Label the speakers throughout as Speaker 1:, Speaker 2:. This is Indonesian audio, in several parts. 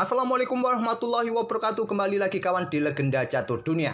Speaker 1: Assalamualaikum warahmatullahi wabarakatuh Kembali lagi kawan di Legenda Catur Dunia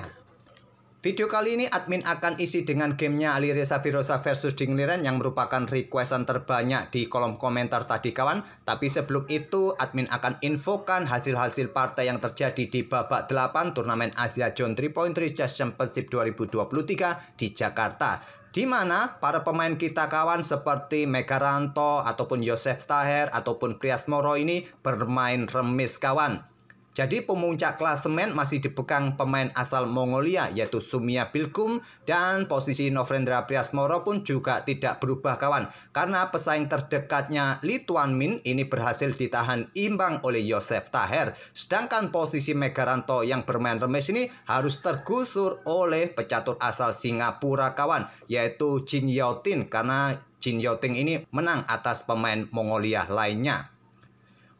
Speaker 1: Video kali ini admin akan isi dengan gamenya Alireza Virosa versus Dingliran Yang merupakan requestan terbanyak di kolom komentar tadi kawan Tapi sebelum itu admin akan infokan hasil-hasil partai yang terjadi di babak 8 Turnamen Asia John 3.3 Championship 2023 di Jakarta di mana para pemain kita kawan seperti Megaranto ataupun Yosef Taher ataupun Priasmoro ini bermain remis kawan. Jadi pemuncak klasemen masih dipegang pemain asal Mongolia yaitu Sumia Bilkum dan posisi Novendra Priasmoro pun juga tidak berubah kawan karena pesaing terdekatnya Lituan Min ini berhasil ditahan imbang oleh Yosef Taher. Sedangkan posisi Megaranto yang bermain remes ini harus tergusur oleh pecatur asal Singapura kawan yaitu Jin Yautin karena Jin Yauting ini menang atas pemain Mongolia lainnya.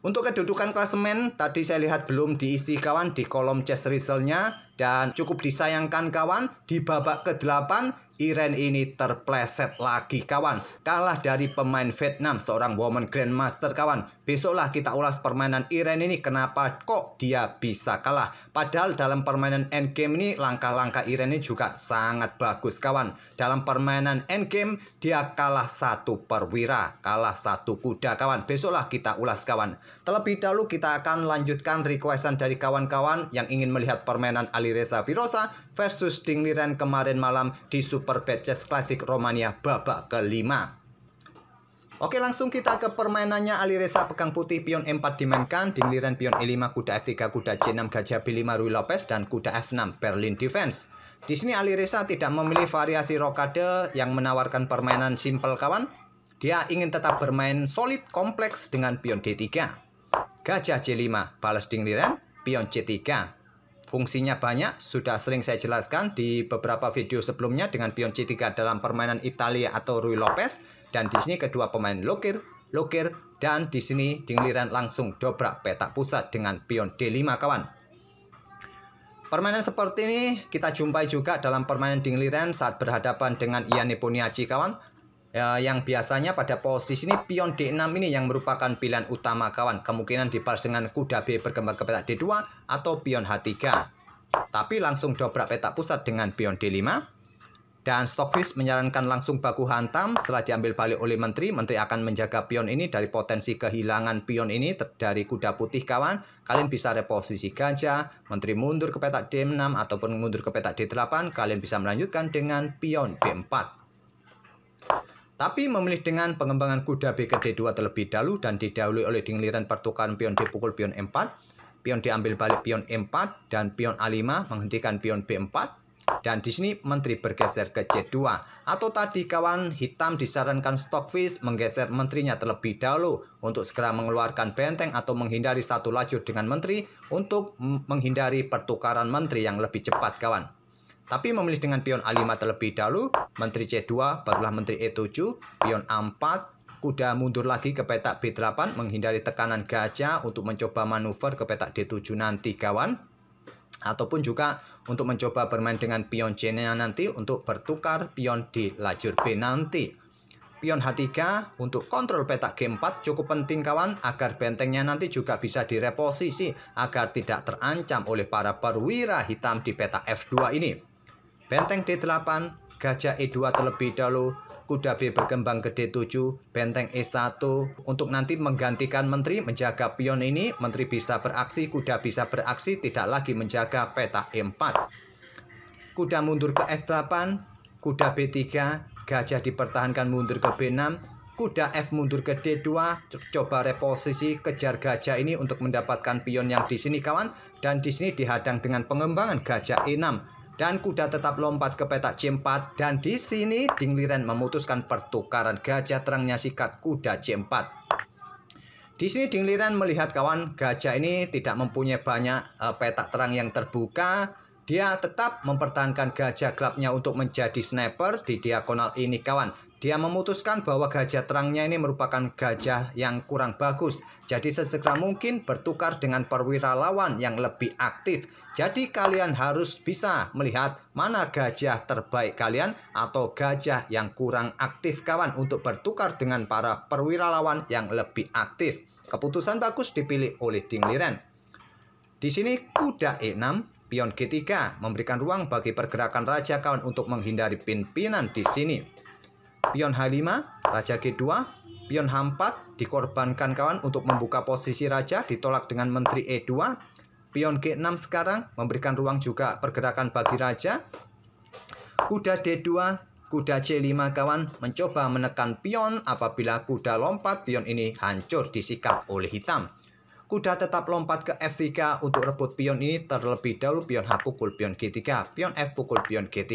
Speaker 1: Untuk kedudukan klasemen tadi saya lihat belum diisi kawan di kolom chess result-nya dan cukup disayangkan kawan, di babak ke-8 Iren ini terpleset lagi kawan. Kalah dari pemain Vietnam, seorang woman grandmaster kawan. Besoklah kita ulas permainan Iren ini kenapa kok dia bisa kalah. Padahal dalam permainan endgame ini langkah-langkah Iren ini juga sangat bagus kawan. Dalam permainan endgame dia kalah satu perwira, kalah satu kuda kawan. Besoklah kita ulas kawan. Terlebih dahulu kita akan lanjutkan requestan dari kawan-kawan yang ingin melihat permainan Ali Alireza Virosa versus Dingliran kemarin malam di Super Chess Classic Romania babak kelima. Oke langsung kita ke permainannya Ali Alireza pegang putih pion E4 dimainkan Dingliran pion E5 kuda F3 kuda C6 gajah B5 Rui Lopez dan kuda F6 Berlin Defense Di sini Ali Alireza tidak memilih variasi rokade yang menawarkan permainan simpel kawan Dia ingin tetap bermain solid kompleks dengan pion D3 Gajah C5 balas Dingliran pion C3 Fungsinya banyak, sudah sering saya jelaskan di beberapa video sebelumnya dengan pion C3 dalam permainan Italia atau Rui Lopez. Dan di sini kedua pemain lokir, lokir, dan di sini dingliran langsung dobrak petak pusat dengan pion D5 kawan. Permainan seperti ini kita jumpai juga dalam permainan dingliran saat berhadapan dengan Ian Puniaci kawan. Eh, yang biasanya pada posisi ini pion D6 ini yang merupakan pilihan utama kawan. Kemungkinan dibalas dengan kuda B berkembang ke petak D2 atau pion H3. Tapi langsung dobrak petak pusat dengan pion D5. Dan Stockfish menyarankan langsung baku hantam setelah diambil balik oleh menteri. Menteri akan menjaga pion ini dari potensi kehilangan pion ini dari kuda putih kawan. Kalian bisa reposisi gajah, menteri mundur ke petak D6 ataupun mundur ke petak D8. Kalian bisa melanjutkan dengan pion B4 tapi memilih dengan pengembangan kuda B ke D2 terlebih dahulu dan didahului oleh giliran pertukaran pion D pukul pion E4, pion diambil balik pion E4, dan pion A5 menghentikan pion B4. Dan di sini menteri bergeser ke C2. Atau tadi kawan hitam disarankan Stockfish menggeser menterinya terlebih dahulu untuk segera mengeluarkan benteng atau menghindari satu lajur dengan menteri untuk menghindari pertukaran menteri yang lebih cepat kawan. Tapi memilih dengan pion A5 terlebih dahulu, menteri C2, barulah menteri E7, pion A4, kuda mundur lagi ke petak B8 menghindari tekanan gajah untuk mencoba manuver ke petak D7 nanti kawan. Ataupun juga untuk mencoba bermain dengan pion c nanti untuk bertukar pion di lajur B nanti. Pion H3 untuk kontrol petak G4 cukup penting kawan agar bentengnya nanti juga bisa direposisi agar tidak terancam oleh para perwira hitam di petak F2 ini benteng D8, gajah E2 terlebih dahulu, kuda B berkembang ke D7, benteng E1 untuk nanti menggantikan menteri menjaga pion ini, menteri bisa beraksi, kuda bisa beraksi, tidak lagi menjaga peta E4. Kuda mundur ke F8, kuda B3, gajah dipertahankan mundur ke B6, kuda F mundur ke D2, coba reposisi kejar gajah ini untuk mendapatkan pion yang di sini kawan dan di sini dihadang dengan pengembangan gajah E6 dan kuda tetap lompat ke petak C4 dan di sini Liren memutuskan pertukaran gajah terangnya sikat kuda C4. Di sini Liren melihat kawan gajah ini tidak mempunyai banyak eh, petak terang yang terbuka dia tetap mempertahankan gajah gelapnya untuk menjadi sniper di diagonal ini kawan. Dia memutuskan bahwa gajah terangnya ini merupakan gajah yang kurang bagus. Jadi sesegera mungkin bertukar dengan perwira lawan yang lebih aktif. Jadi kalian harus bisa melihat mana gajah terbaik kalian atau gajah yang kurang aktif kawan untuk bertukar dengan para perwira lawan yang lebih aktif. Keputusan bagus dipilih oleh Ding Liren. Di sini kuda E6 Pion G3 memberikan ruang bagi pergerakan raja kawan untuk menghindari pimpinan di sini. Pion H5, raja G2, pion H4 dikorbankan kawan untuk membuka posisi raja ditolak dengan menteri E2. Pion G6 sekarang memberikan ruang juga pergerakan bagi raja. Kuda D2, kuda C5 kawan mencoba menekan pion apabila kuda lompat pion ini hancur disikat oleh hitam. Kuda tetap lompat ke F3 untuk rebut pion ini terlebih dahulu pion H pukul pion G3, pion F pukul pion G3,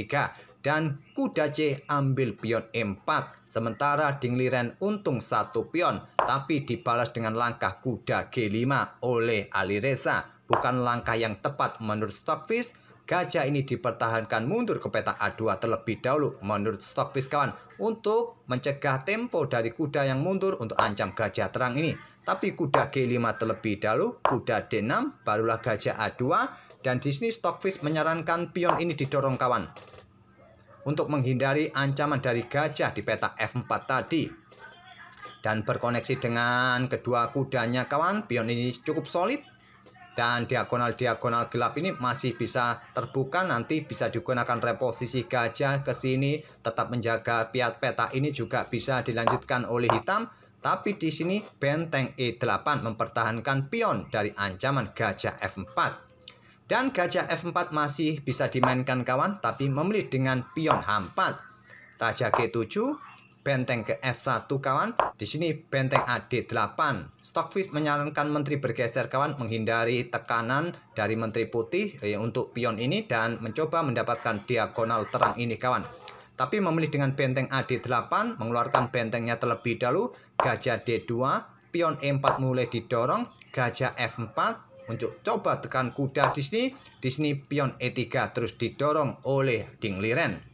Speaker 1: dan kuda C ambil pion E4. Sementara Dingliren untung satu pion, tapi dibalas dengan langkah kuda G5 oleh Ali Reza. Bukan langkah yang tepat menurut Stockfish, Gajah ini dipertahankan mundur ke peta A2 terlebih dahulu menurut stok kawan, untuk mencegah tempo dari kuda yang mundur untuk ancam gajah terang ini. Tapi kuda G5 terlebih dahulu, kuda D6, barulah gajah A2 dan di sini Stockfish menyarankan pion ini didorong kawan untuk menghindari ancaman dari gajah di peta F4 tadi. Dan berkoneksi dengan kedua kudanya kawan, pion ini cukup solid dan diagonal-diagonal gelap ini masih bisa terbuka nanti bisa digunakan reposisi gajah ke sini tetap menjaga piat peta ini juga bisa dilanjutkan oleh hitam tapi di sini benteng E8 mempertahankan pion dari ancaman gajah F4 dan gajah F4 masih bisa dimainkan kawan tapi memilih dengan pion H4 Raja G7 benteng ke F1 kawan. Di sini benteng AD8. Stockfish menyarankan menteri bergeser kawan menghindari tekanan dari menteri putih eh, untuk pion ini dan mencoba mendapatkan diagonal terang ini kawan. Tapi memilih dengan benteng AD8 mengeluarkan bentengnya terlebih dahulu, gajah D2, pion E4 mulai didorong, gajah F4 untuk coba tekan kuda di sini, di sini pion E3 terus didorong oleh Ding Liren.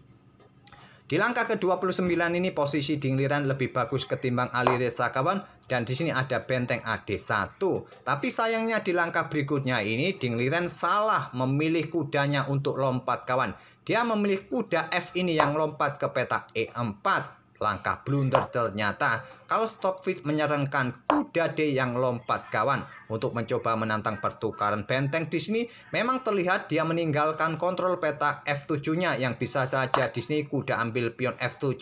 Speaker 1: Di langkah ke-29 ini posisi Dingliran lebih bagus ketimbang Ali Reza kawan dan di sini ada benteng AD1. Tapi sayangnya di langkah berikutnya ini Dingliran salah memilih kudanya untuk lompat kawan. Dia memilih kuda F ini yang lompat ke peta E4. Langkah blunder ternyata kalau Stockfish menyarankan kuda D yang lompat kawan untuk mencoba menantang pertukaran benteng di sini memang terlihat dia meninggalkan kontrol peta F7-nya yang bisa saja di sini kuda ambil pion F7,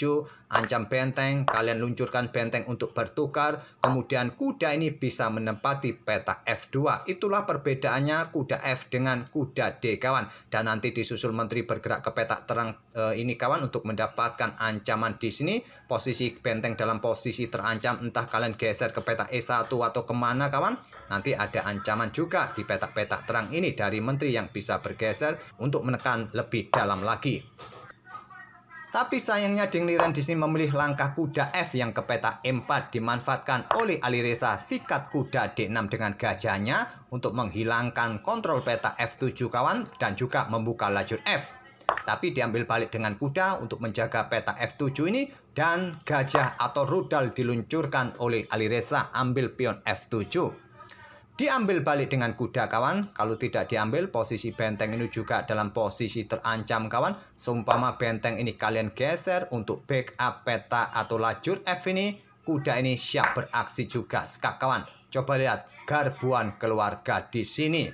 Speaker 1: ancam benteng, kalian luncurkan benteng untuk bertukar, kemudian kuda ini bisa menempati peta F2. Itulah perbedaannya kuda F dengan kuda D kawan. Dan nanti disusul menteri bergerak ke peta terang e, ini kawan untuk mendapatkan ancaman di sini. posisi benteng dalam posisi terancam entah kalian geser ke peta E1 atau kemana kawan Nanti ada ancaman juga di petak-petak terang ini dari menteri yang bisa bergeser untuk menekan lebih dalam lagi. Tapi sayangnya Liren di sini memilih langkah kuda F yang ke peta E4 dimanfaatkan oleh Alireza sikat kuda D6 dengan gajahnya untuk menghilangkan kontrol peta F7 kawan dan juga membuka lajur F. Tapi diambil balik dengan kuda untuk menjaga peta F7 ini dan gajah atau rudal diluncurkan oleh Alireza ambil pion F7. Diambil balik dengan kuda kawan Kalau tidak diambil posisi benteng ini juga dalam posisi terancam kawan Seumpama benteng ini kalian geser untuk backup peta atau lajur F ini Kuda ini siap beraksi juga skak kawan Coba lihat garbuan keluarga di sini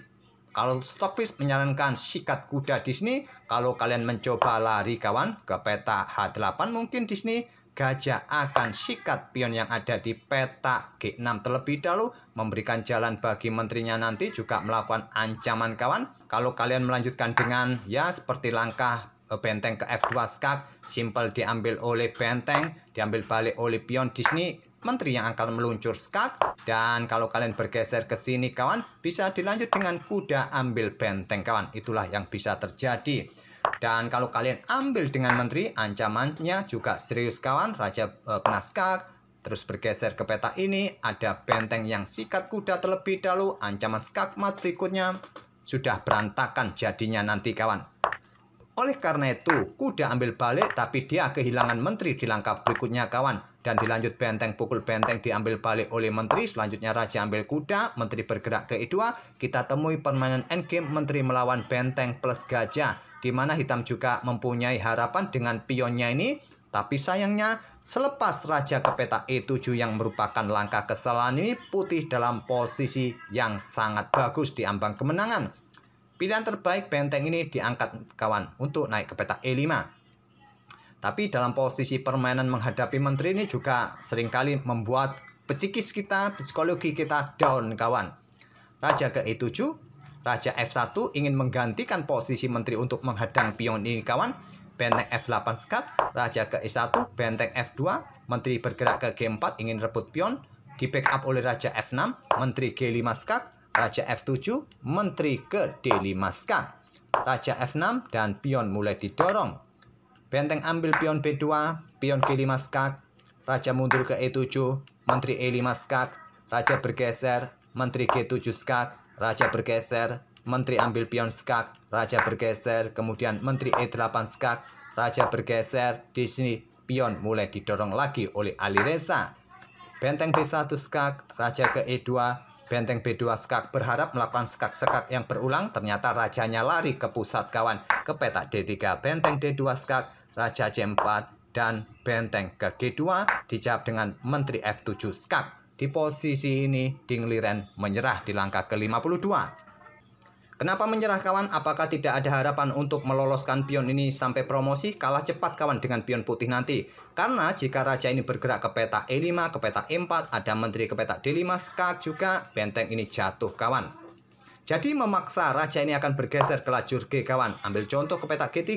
Speaker 1: kalau Stockfish menyarankan sikat kuda di sini, kalau kalian mencoba lari kawan ke peta H8 mungkin di sini. Gajah akan sikat pion yang ada di peta G6 terlebih dahulu memberikan jalan bagi menterinya nanti juga melakukan ancaman kawan. Kalau kalian melanjutkan dengan ya seperti langkah eh, benteng ke F2 skak, simple diambil oleh benteng, diambil balik oleh pion di sini menteri yang akan meluncur skak dan kalau kalian bergeser ke sini kawan bisa dilanjut dengan kuda ambil benteng kawan. Itulah yang bisa terjadi. Dan kalau kalian ambil dengan menteri, ancamannya juga serius kawan. Raja e, kena skak, terus bergeser ke peta ini, ada benteng yang sikat kuda terlebih dahulu, ancaman skakmat berikutnya. Sudah berantakan jadinya nanti kawan. Oleh karena itu, kuda ambil balik tapi dia kehilangan menteri di langkah berikutnya kawan dan dilanjut benteng pukul benteng diambil balik oleh menteri selanjutnya raja ambil kuda menteri bergerak ke e kita temui permainan endgame menteri melawan benteng plus gajah di mana hitam juga mempunyai harapan dengan pionnya ini tapi sayangnya, selepas raja ke peta E7 yang merupakan langkah kesalahan ini, putih dalam posisi yang sangat bagus di ambang kemenangan. Pilihan terbaik benteng ini diangkat kawan untuk naik ke peta E5. Tapi dalam posisi permainan menghadapi menteri ini juga seringkali membuat psikis kita, psikologi kita down kawan. Raja ke-7, e Raja F1 ingin menggantikan posisi menteri untuk menghadang pion ini kawan. Benteng F8 skat, Raja ke-E1, benteng F2, menteri bergerak ke G4 ingin rebut pion, di backup oleh Raja F6, menteri G5 skat, Raja F7, menteri ke D5 skat. Raja F6 dan pion mulai didorong. Benteng ambil pion B2, pion G5 skak, raja mundur ke E7, menteri E5 skak, raja bergeser, menteri G7 skak, raja bergeser, menteri ambil pion skak, raja bergeser, kemudian menteri E8 skak, raja bergeser, di sini pion mulai didorong lagi oleh Ali Reza. Benteng B1 skak, raja ke E2, Benteng B2 skak berharap melakukan skak-skak yang berulang, ternyata rajanya lari ke pusat kawan, ke peta D3. Benteng D2 skak Raja C4 dan benteng ke G2 dijawab dengan Menteri F7 Skak. Di posisi ini, Ding Liren menyerah di langkah ke-52. Kenapa menyerah kawan? Apakah tidak ada harapan untuk meloloskan pion ini sampai promosi? Kalah cepat kawan dengan pion putih nanti. Karena jika raja ini bergerak ke peta E5, ke peta E4, ada menteri ke peta D5, skak juga, benteng ini jatuh kawan. Jadi memaksa raja ini akan bergeser ke lajur G kawan. Ambil contoh ke peta G3.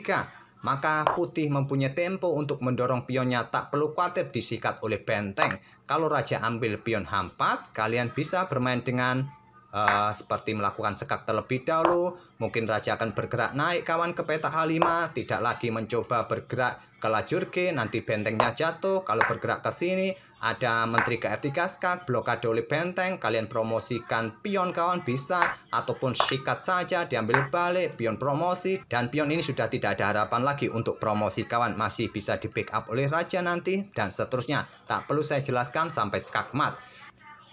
Speaker 1: Maka putih mempunyai tempo untuk mendorong pionnya tak perlu khawatir disikat oleh benteng. Kalau raja ambil pion H4, kalian bisa bermain dengan uh, seperti melakukan sekat terlebih dahulu, mungkin raja akan bergerak naik kawan ke peta H5, tidak lagi mencoba bergerak ke lajur G, nanti bentengnya jatuh, kalau bergerak ke sini, ada menteri ke F3 skak, blokade oleh benteng, kalian promosikan pion kawan bisa, ataupun sikat saja, diambil balik, pion promosi, dan pion ini sudah tidak ada harapan lagi untuk promosi kawan, masih bisa di backup oleh raja nanti, dan seterusnya, tak perlu saya jelaskan sampai skakmat. mat.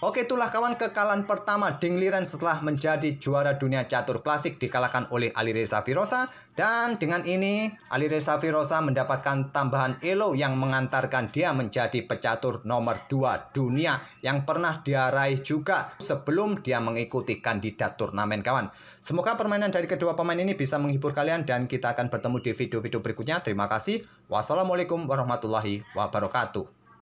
Speaker 1: Oke itulah kawan kekalahan pertama Ding Liren setelah menjadi juara dunia catur klasik dikalahkan oleh Alireza Virosa dan dengan ini Alireza Virosa mendapatkan tambahan elo yang mengantarkan dia menjadi pecatur nomor 2 dunia yang pernah dia raih juga sebelum dia mengikuti kandidat turnamen kawan. Semoga permainan dari kedua pemain ini bisa menghibur kalian dan kita akan bertemu di video-video berikutnya. Terima kasih. Wassalamualaikum warahmatullahi wabarakatuh.